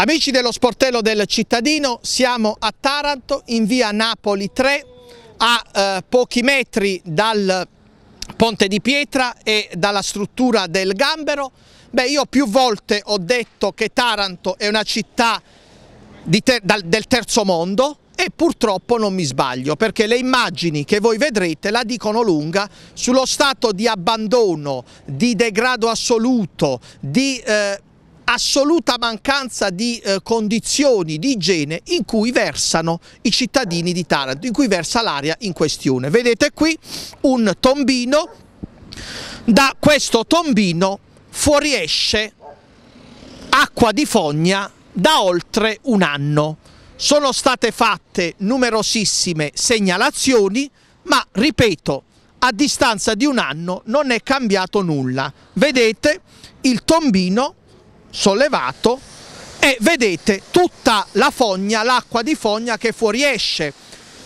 Amici dello sportello del cittadino, siamo a Taranto in via Napoli 3 a eh, pochi metri dal ponte di pietra e dalla struttura del gambero. Beh, io più volte ho detto che Taranto è una città ter del terzo mondo, e purtroppo non mi sbaglio perché le immagini che voi vedrete la dicono lunga sullo stato di abbandono, di degrado assoluto, di eh, assoluta mancanza di eh, condizioni di igiene in cui versano i cittadini di Taranto, in cui versa l'aria in questione. Vedete qui un tombino, da questo tombino fuoriesce acqua di fogna da oltre un anno. Sono state fatte numerosissime segnalazioni, ma ripeto, a distanza di un anno non è cambiato nulla. Vedete il tombino sollevato e vedete tutta la fogna, l'acqua di fogna che fuoriesce,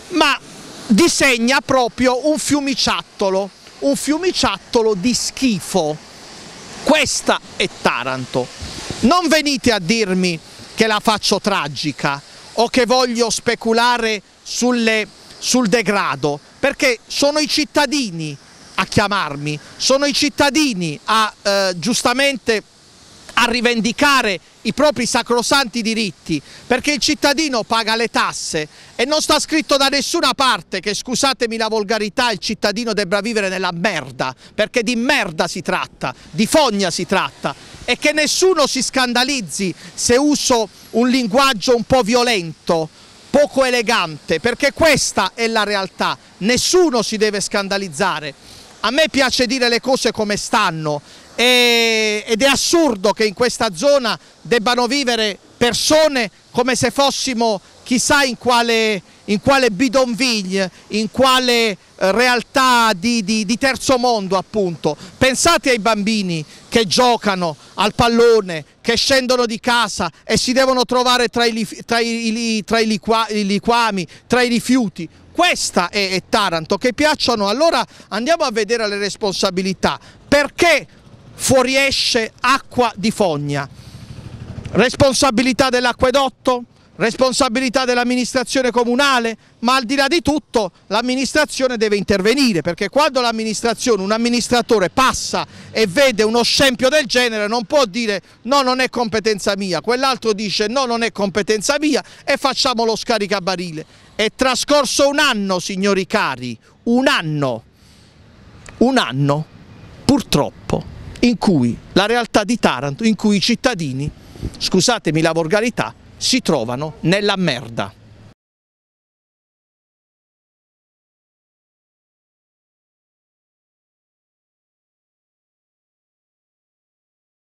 ma disegna proprio un fiumiciattolo, un fiumiciattolo di schifo. Questa è Taranto. Non venite a dirmi che la faccio tragica o che voglio speculare sulle, sul degrado, perché sono i cittadini a chiamarmi, sono i cittadini a eh, giustamente a rivendicare i propri sacrosanti diritti, perché il cittadino paga le tasse e non sta scritto da nessuna parte che, scusatemi la volgarità, il cittadino debba vivere nella merda, perché di merda si tratta, di fogna si tratta e che nessuno si scandalizzi se uso un linguaggio un po' violento, poco elegante, perché questa è la realtà, nessuno si deve scandalizzare a me piace dire le cose come stanno e, ed è assurdo che in questa zona debbano vivere persone come se fossimo chissà in quale, in quale bidonviglie, in quale eh, realtà di, di, di, terzo mondo appunto. Pensate ai bambini che giocano al pallone, che scendono di casa e si devono trovare tra i, tra i, tra i, liqua, i liquami, tra i rifiuti. Questa è, è Taranto, che piacciono. Allora andiamo a vedere le responsabilità. Perché fuoriesce acqua di fogna? responsabilità dell'acquedotto, responsabilità dell'amministrazione comunale, ma al di là di tutto l'amministrazione deve intervenire perché quando l'amministrazione, un amministratore passa e vede uno scempio del genere non può dire no non è competenza mia, quell'altro dice no non è competenza mia e facciamo lo scaricabarile. È trascorso un anno signori cari, un anno, un anno purtroppo in cui la realtà di Taranto, in cui i cittadini scusatemi la volgarità, si trovano nella merda.